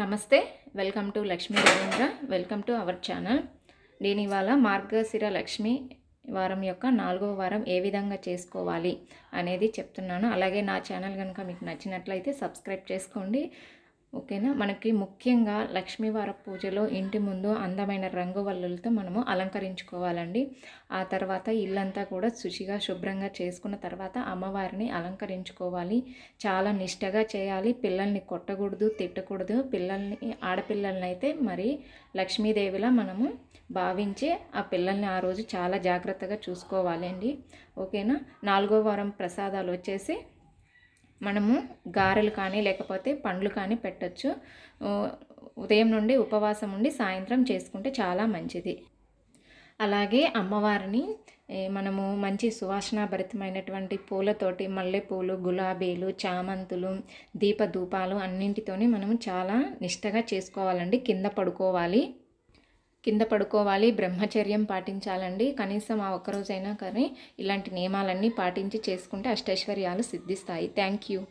నమస్తే welcome to Lakshmi Ravindra welcome to our channel నేను ఇవాళ మార్గశిర లక్ష్మి వారం యొక్క నాలుగవ వారం ఏ విధంగా చేసుకోవాలి అనేది చెప్తున్నాను అలాగే నా ఛానల్ కనుక మీకు నచ్చినట్లయితే సబ్స్క్రైబ్ చేసుకోండి ఓకేనా మనకి ముఖ్యంగా లక్ష్మీవార పూజలో ఇంటి ముందు అందమైన రంగు వల్లులతో మనము అలంకరించుకోవాలండి ఆ తర్వాత ఇల్లంతా కూడా శుచిగా శుభ్రంగా చేసుకున్న తర్వాత అమ్మవారిని అలంకరించుకోవాలి చాలా నిష్టగా చేయాలి పిల్లల్ని కొట్టకూడదు తిట్టకూడదు పిల్లల్ని ఆడపిల్లల్ని అయితే మరి లక్ష్మీదేవిలా మనము భావించి ఆ పిల్లల్ని ఆ రోజు చాలా జాగ్రత్తగా చూసుకోవాలండి ఓకేనా నాలుగో వారం ప్రసాదాలు వచ్చేసి మనము గారెలు కానీ లేకపోతే పండ్లు కానీ పెట్టచ్చు ఉదయం నుండి ఉపవాసం ఉండి సాయంత్రం చేసుకుంటే చాలా మంచిది అలాగే అమ్మవారిని మనము మంచి భరితమైనటువంటి పూలతోటి మల్లెపూలు గులాబీలు చామంతులు దీపధూపాలు అన్నింటితోని మనము చాలా నిష్టగా చేసుకోవాలండి కింద పడుకోవాలి కింద పడుకోవాలి బ్రహ్మచర్యం పాటించాలండి కనీసం ఆ ఒక్కరోజైనా కానీ ఇలాంటి నియమాలన్నీ పాటించి చేసుకుంటే అష్టైశ్వర్యాలు సిద్ధిస్తాయి థ్యాంక్ యూ